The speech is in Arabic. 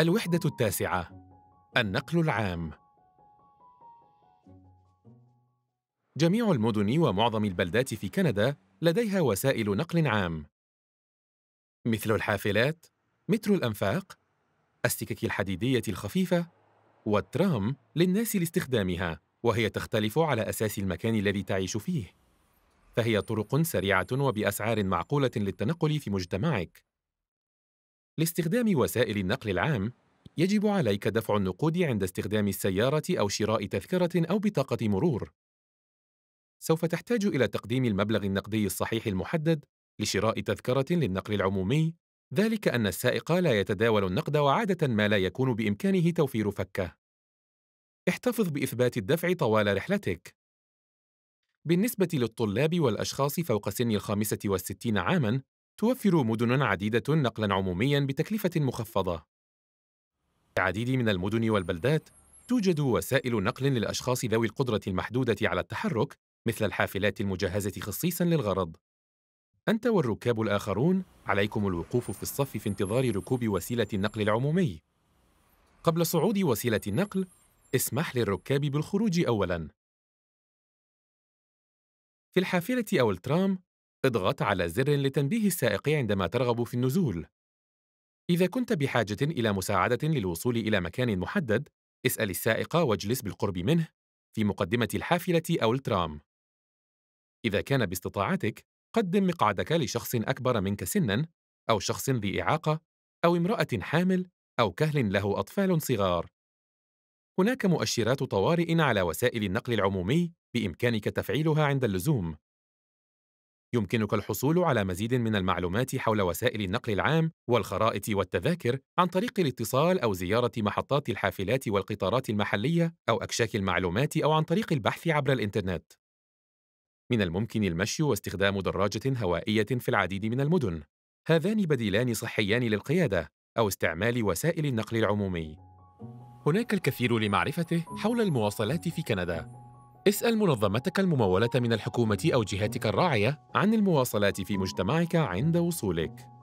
الوحدة التاسعة النقل العام جميع المدن ومعظم البلدات في كندا لديها وسائل نقل عام مثل الحافلات، مترو الأنفاق، السكك الحديدية الخفيفة، والترام للناس لاستخدامها، وهي تختلف على أساس المكان الذي تعيش فيه. فهي طرق سريعة وبأسعار معقولة للتنقل في مجتمعك، لاستخدام وسائل النقل العام يجب عليك دفع النقود عند استخدام السيارة أو شراء تذكرة أو بطاقة مرور. سوف تحتاج إلى تقديم المبلغ النقدي الصحيح المحدد لشراء تذكرة للنقل العمومي، ذلك أن السائق لا يتداول النقد وعادة ما لا يكون بإمكانه توفير فكه. احتفظ بإثبات الدفع طوال رحلتك. بالنسبة للطلاب والأشخاص فوق سن الخامسة والستين عامًا، توفر مدن عديدة نقلاً عمومياً بتكلفة مخفضة. في العديد من المدن والبلدات توجد وسائل نقل للأشخاص ذوي القدرة المحدودة على التحرك مثل الحافلات المجهزة خصيصاً للغرض. أنت والركاب الآخرون عليكم الوقوف في الصف في انتظار ركوب وسيلة النقل العمومي. قبل صعود وسيلة النقل، اسمح للركاب بالخروج أولاً. في الحافلة أو الترام، اضغط على زر لتنبيه السائق عندما ترغب في النزول. إذا كنت بحاجة إلى مساعدة للوصول إلى مكان محدد، اسأل السائق واجلس بالقرب منه في مقدمة الحافلة أو الترام. إذا كان باستطاعتك، قدم مقعدك لشخص أكبر منك سنًا، أو شخص ذي إعاقة، أو امرأة حامل، أو كهل له أطفال صغار. هناك مؤشرات طوارئ على وسائل النقل العمومي بإمكانك تفعيلها عند اللزوم. يمكنك الحصول على مزيد من المعلومات حول وسائل النقل العام والخرائط والتذاكر عن طريق الاتصال أو زيارة محطات الحافلات والقطارات المحلية أو أكشاك المعلومات أو عن طريق البحث عبر الإنترنت. من الممكن المشي واستخدام دراجة هوائية في العديد من المدن. هذان بديلان صحيان للقيادة أو استعمال وسائل النقل العمومي. هناك الكثير لمعرفته حول المواصلات في كندا اسأل منظمتك الممولة من الحكومة أو جهاتك الراعية عن المواصلات في مجتمعك عند وصولك